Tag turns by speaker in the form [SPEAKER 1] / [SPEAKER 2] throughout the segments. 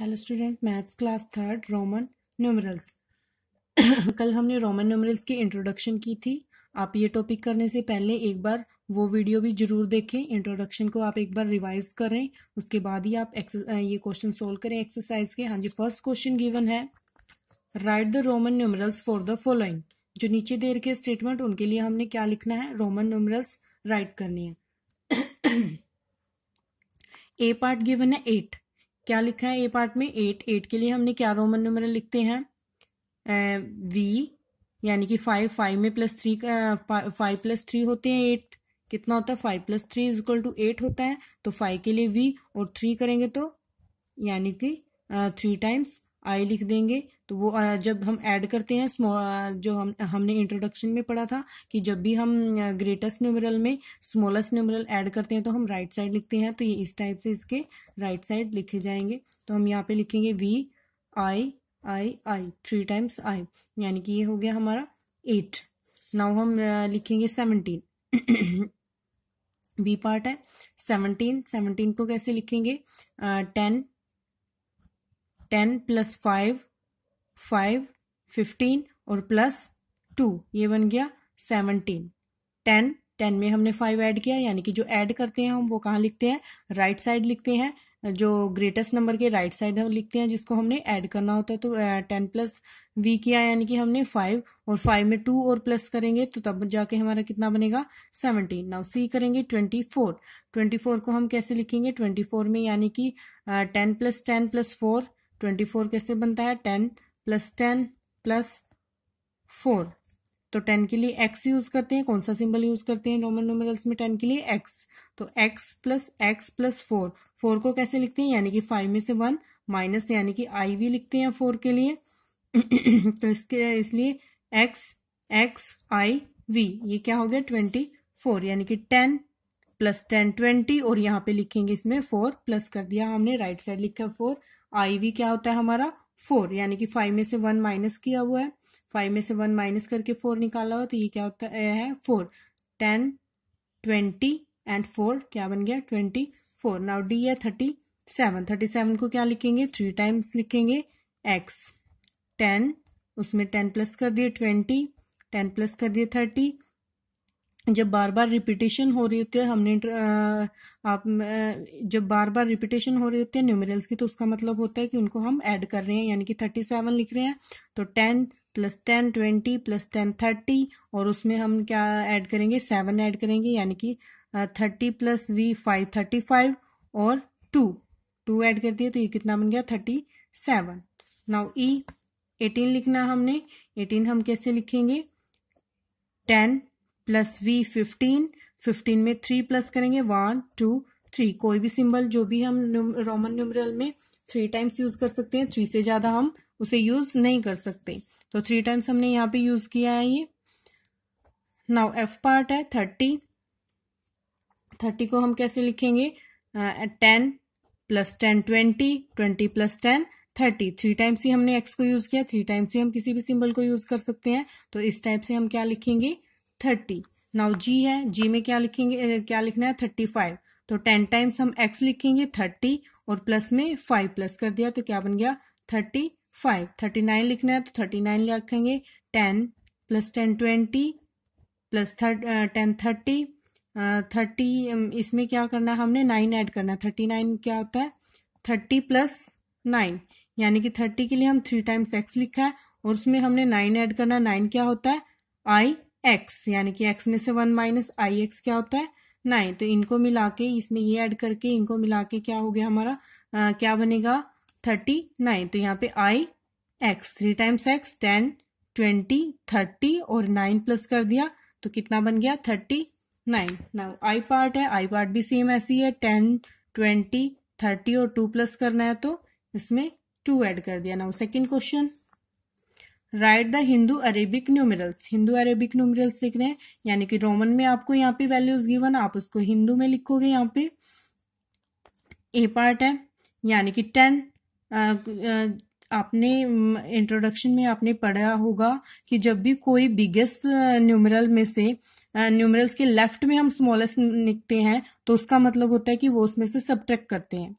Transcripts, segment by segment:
[SPEAKER 1] hello student maths class third Roman numerals कल हमने Roman numerals की इंट्रोडक्शन की थी आप ये टॉपिक करने से पहले एक बार वो वीडियो भी जरूर देखें इंट्रोडक्शन को आप एक बार रिवाइज करें उसके बाद ही आप ये क्वेश्चन सोल्व करें एक्सरसाइज के हाँ जी फर्स्ट क्वेश्चन गिवन है write the Roman numerals for the following जो नीचे दे रखे स्टेटमेंट उनके लिए हमने क्या लिखना है रोमन न्यूमरल्स राइट करनी है ए पार्ट गिवन है एट क्या लिखा है ए पार्ट में एट एट के लिए हमने क्या रोमन नंबर लिखते हैं वी यानी कि फाइव फाइव में प्लस थ्री का फाइव प्लस थ्री होते हैं एट कितना होता है five plus three is equal to eight होता है तो फाइव के लिए वी और थ्री करेंगे तो यानी कि थ्री टाइम्स आई लिख देंगे तो वो जब हम ऐड करते हैं स्मॉल जो हम हमने इंट्रोडक्शन में पढ़ा था कि जब भी हम ग्रेटेस्ट न्यूमरल में स्मॉलेस्ट न्यूमरल ऐड करते हैं तो हम राइट साइड लिखते हैं तो ये इस टाइप से इसके राइट साइड लिखे जाएंगे तो हम यहाँ पे लिखेंगे V I I I three times I यानी कि ये हो गया हमारा एट नाउ हम लिखेंगे सेवनटीन बी पार्ट है सेवनटीन सेवनटीन को कैसे लिखेंगे ten uh, ten plus five five fifteen और प्लस टू ये बन गया सेवनटीन टेन टेन में हमने फाइव ऐड किया यानी कि जो ऐड करते हैं हम वो कहाँ लिखते हैं राइट right साइड लिखते हैं जो ग्रेटेस्ट नंबर के राइट right साइड लिखते हैं जिसको हमने ऐड करना होता है तो टेन प्लस वी किया यानी कि हमने फाइव और फाइव में टू और प्लस करेंगे तो तब जाके हमारा कितना बनेगा सेवनटीन नाउ सी करेंगे ट्वेंटी फोर ट्वेंटी फोर को हम कैसे लिखेंगे ट्वेंटी फोर में यानी कि ten plus ten plus four twenty four कैसे बनता है ten plus ten plus four तो टेन के लिए एक्स यूज करते हैं कौन सा सिंबल यूज करते हैं रोमन नोमरल्स में टेन के लिए एक्स तो X plus X plus four four को कैसे लिखते हैं यानी कि फाइव में से वन माइनस यानी कि आई वी लिखते हैं फोर के लिए तो इसके इसलिए एक्स एक्स आई वी ये क्या हो गया ट्वेंटी फोर यानी कि टेन प्लस टेन ट्वेंटी और यहाँ पे लिखेंगे इसमें फोर प्लस कर दिया हमने राइट साइड लिखा फोर आई वी क्या होता है हमारा फोर यानी कि फाइव में से वन माइनस किया हुआ है फाइव में से वन माइनस करके फोर निकाला हुआ तो ये क्या होता है four ten twenty and four क्या बन गया ट्वेंटी फोर नाउ डी है थर्टी सेवन थर्टी सेवन को क्या लिखेंगे थ्री टाइम्स लिखेंगे एक्स टेन उसमें टेन प्लस कर दिए ट्वेंटी टेन प्लस कर दिए थर्टी जब बार बार रिपीटेशन हो रही होती है हमने आप जब बार बार रिपीटेशन हो रही होती है न्यूमरल्स की तो उसका मतलब होता है कि उनको हम ऐड कर रहे हैं यानी कि थर्टी सेवन लिख रहे हैं तो ten plus ten twenty plus ten thirty और उसमें हम क्या ऐड करेंगे सेवन ऐड करेंगे यानी कि thirty plus V five thirty five और टू टू ऐड कर दिए तो ये कितना बन गया thirty seven now E eighteen लिखना हमने एटीन हम कैसे लिखेंगे ten plus V fifteen fifteen में थ्री प्लस करेंगे वन टू थ्री कोई भी सिंबल जो भी हम रोमन न्यूमरल में थ्री टाइम्स यूज कर सकते हैं थ्री से ज़्यादा हम उसे यूज नहीं कर सकते तो थ्री टाइम्स हमने यहाँ पे यूज किया है ये नाउ एफ पार्ट है थर्टी थर्टी को हम कैसे लिखेंगे ten plus ten twenty twenty plus ten thirty three times ही हमने एक्स को यूज किया थ्री टाइम्स ही हम किसी भी सिंबल को यूज कर सकते हैं तो इस टाइप से हम क्या लिखेंगे थर्टी नाउ जी है जी में क्या लिखेंगे क्या लिखना है थर्टी फाइव तो टेन टाइम्स हम एक्स लिखेंगे थर्टी और प्लस में फाइव प्लस कर दिया तो क्या बन गया थर्टी फाइव थर्टी नाइन लिखना है तो थर्टी नाइन लिखेंगे ten plus ten twenty plus ten thirty thirty इसमें क्या करना है हमने नाइन ऐड करना है थर्टी नाइन क्या होता है थर्टी प्लस नाइन यानी कि थर्टी के लिए हम थ्री टाइम्स एक्स लिखा है और उसमें हमने नाइन ऐड करना नाइन क्या होता है आई एक्स यानी कि एक्स में से वन माइनस आई एक्स क्या होता है नाइन तो इनको मिला के इसमें ये ऐड करके इनको मिला के क्या हो गया हमारा आ, क्या बनेगा थर्टी नाइन तो यहाँ पे I X three times X ten twenty thirty और नाइन प्लस कर दिया तो कितना बन गया thirty nine now I part है आई पार्ट भी सेम ऐसी है टेन ट्वेंटी थर्टी और टू प्लस करना है तो इसमें टू ऐड कर दिया now second question write the Hindu Arabic numerals Hindu Arabic numerals लिख रहे हैं यानी कि रोमन में आपको यहाँ पे वैल्यूज गिवन आप उसको हिंदू में लिखोगे यहाँ पे ए पार्ट है यानी कि टेन आपने इंट्रोडक्शन में आपने पढ़ा होगा कि जब भी कोई बिगेस्ट न्यूमरल में से न्यूमरल्स के लेफ्ट में हम स्मॉलेस्ट लिखते हैं तो उसका मतलब होता है कि वो उसमें से सब्ट्रैक्ट करते हैं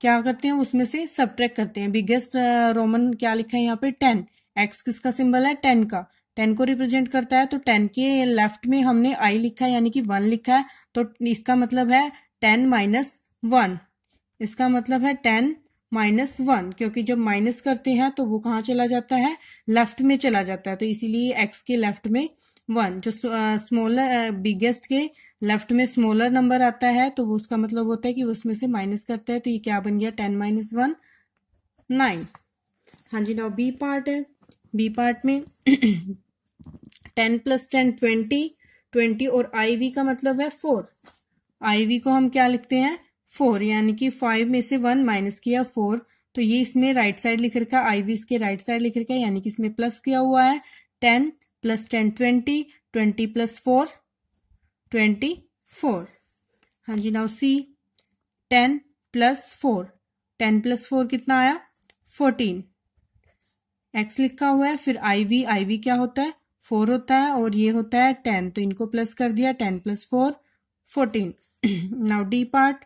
[SPEAKER 1] क्या करते हैं उसमें से सब्ट्रैक्ट करते हैं बिगेस्ट रोमन क्या लिखा है यहाँ पे टेन एक्स किसका सिंबल है टेन का टेन को रिप्रेजेंट करता है तो टेन के लेफ्ट में हमने आई लिखा है यानी कि वन लिखा है तो इसका मतलब है टेन माइनस वन इसका मतलब है टेन माइनस वन क्योंकि जब माइनस करते हैं तो वो कहाँ चला जाता है लेफ्ट में चला जाता है तो इसीलिए एक्स के लेफ्ट में वन जो स्मॉलर बिगेस्ट के लेफ्ट में स्मॉलर नंबर आता है तो वो उसका मतलब होता है कि उसमें से माइनस करता है तो ये क्या बन गया टेन माइनस वन नाइन हाँ जी नाउ बी पार्ट है बी पार्ट में ten plus ten twenty twenty और आई वी का मतलब है फोर आई वी को हम क्या लिखते हैं फोर यानी कि फाइव में से वन माइनस किया फोर तो ये इसमें राइट साइड लिख रखा है आई वी इसके राइट साइड लिख रखा है यानी कि इसमें प्लस किया हुआ है ten plus ten twenty twenty plus four twenty four हाँ जी now C ten plus four ten plus four कितना आया फोर्टीन एक्स लिखा हुआ है फिर आई वी आई वी क्या होता है फोर होता है और ये होता है टेन तो इनको प्लस कर दिया ten plus four fourteen now D part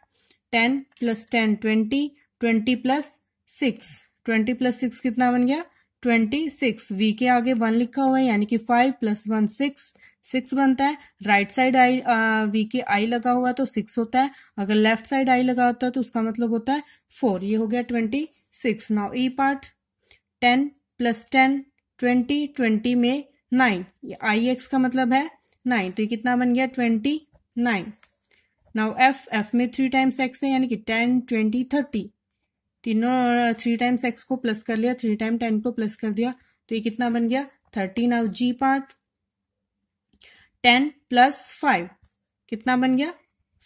[SPEAKER 1] ten plus ten twenty twenty plus six twenty plus six कितना बन गया ट्वेंटी सिक्स वी के आगे वन लिखा हुआ है यानी कि five plus one six six बनता है राइट साइड आई वी के आई लगा हुआ तो सिक्स होता है अगर लेफ्ट साइड आई लगा होता है तो उसका मतलब होता है फोर ये हो गया twenty six now E part ten plus ten twenty twenty में नाइन ये आई एक्स का मतलब है नाइन तो ये कितना बन गया twenty nine now F F में थ्री टाइम्स एक्स है यानी कि टेन ट्वेंटी थर्टी तीनों थ्री टाइम्स एक्स को प्लस कर लिया थ्री टाइम टेन को प्लस कर दिया तो ये कितना बन गया thirty now G part ten plus five कितना बन गया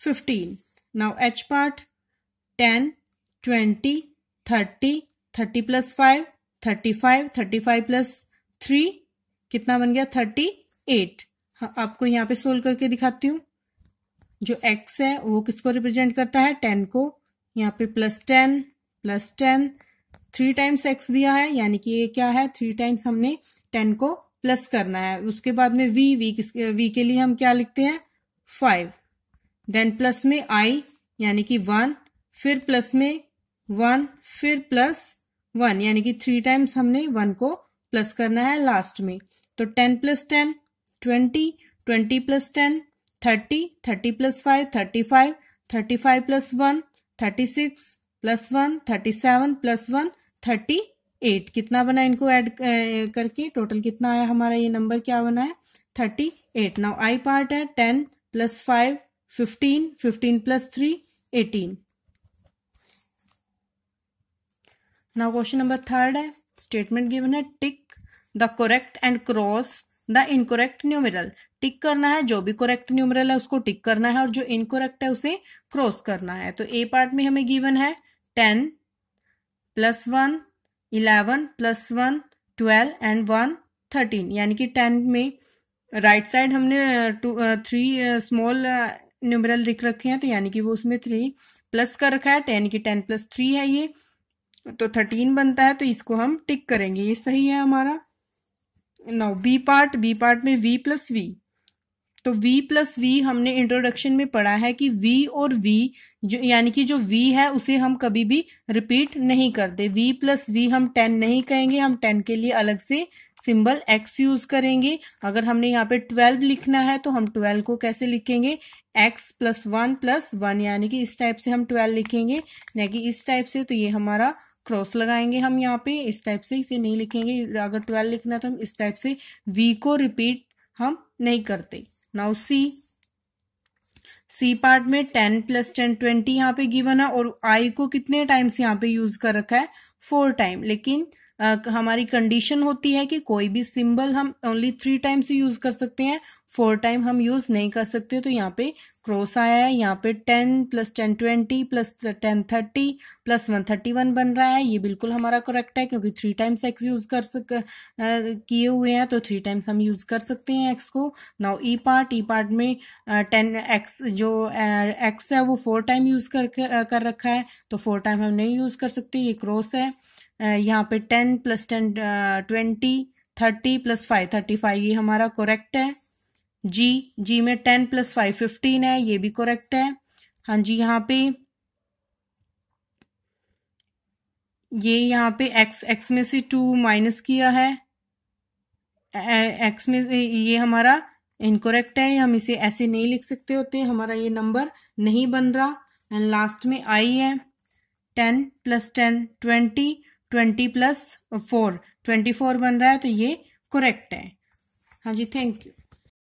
[SPEAKER 1] fifteen now H part ten twenty thirty thirty plus five thirty five thirty five plus three कितना बन गया थर्टी एट हाँ, आपको यहाँ पे सोल्व करके दिखाती हूँ जो x है वो किसको रिप्रेजेंट करता है टेन को यहाँ पे plus ten plus ten three times X दिया है यानी कि ये क्या है थ्री टाइम्स हमने टेन को प्लस करना है उसके बाद में v v किस v के लिए हम क्या लिखते हैं फाइव देन प्लस में i यानी कि वन फिर प्लस में वन फिर प्लस वन यानी कि थ्री टाइम्स हमने वन को प्लस करना है लास्ट में तो ten plus ten twenty twenty plus ten thirty thirty plus five thirty five thirty five plus one thirty six plus one thirty seven plus one thirty eight कितना बना इनको add करके total कितना आया हमारा ये नंबर क्या बना है thirty eight now I part है ten plus five fifteen fifteen plus three eighteen now question number third है स्टेटमेंट गिवन है tick the correct and cross the incorrect numeral tick करना है जो भी करेक्ट न्यूमरल है उसको टिक करना है और जो इनकोरेक्ट है उसे क्रॉस करना है तो ए पार्ट में हमें गिवन है ten plus one eleven plus one twelve and one thirteen यानी कि टेन में राइट right साइड हमने थ्री स्मॉल न्यूमरल लिख रखे हैं तो यानी कि वो उसमें थ्री प्लस कर रखा है तो यानी कि टेन प्लस थ्री है ये तो थर्टीन बनता है तो इसको हम टिक करेंगे ये सही है हमारा नौ बी पार्ट बी पार्ट में वी प्लस वी तो वी प्लस वी हमने इंट्रोडक्शन में पढ़ा है कि वी और वी जो यानी कि जो वी है उसे हम कभी भी रिपीट नहीं करते वी प्लस वी हम टेन नहीं कहेंगे हम टेन के लिए अलग से सिंबल एक्स यूज करेंगे अगर हमने यहाँ पे ट्वेल्व लिखना है तो हम ट्वेल्व को कैसे लिखेंगे x plus one plus one यानी कि इस टाइप से हम ट्वेल्व लिखेंगे ना कि इस टाइप से तो ये हमारा क्रॉस लगाएंगे हम यहाँ पे इस टाइप से इसे नहीं लिखेंगे अगर ट्वेल्व लिखना तो हम इस टाइप से वी को रिपीट हम नहीं करते नाउ सी सी पार्ट में टेन प्लस टेन ट्वेंटी यहाँ पे गिवन है और आई को कितने टाइम्स यहाँ पे यूज कर रखा है फोर टाइम लेकिन आ, हमारी कंडीशन होती है कि कोई भी सिंबल हम ओनली थ्री टाइम्स यूज कर सकते हैं फोर टाइम हम यूज नहीं कर सकते तो यहाँ पे क्रॉस आया है यहाँ पे ten plus ten twenty plus ten thirty plus one thirty one बन रहा है ये बिल्कुल हमारा करेक्ट है क्योंकि थ्री टाइम्स एक्स यूज कर सक किए हुए हैं तो थ्री टाइम्स हम यूज कर सकते हैं एक्स को now E part E part में टेन एक्स जो एक्स है वो फोर टाइम यूज कर कर रखा है तो फोर टाइम हम नहीं यूज कर सकते ये क्रॉस है यहाँ पे ten plus ten twenty thirty plus five thirty five ये हमारा करेक्ट है जी जी में टेन प्लस फाइव फिफ्टीन है ये भी करेक्ट है हाँ जी यहाँ पे ये यहाँ पे एक्स एक्स में से टू माइनस किया है एक्स में ये हमारा इनकोरेक्ट है हम इसे ऐसे नहीं लिख सकते होते हमारा ये नंबर नहीं बन रहा एंड लास्ट में आई है ten plus ten twenty twenty plus four twenty four बन रहा है तो ये करेक्ट है हाँ जी थैंक यू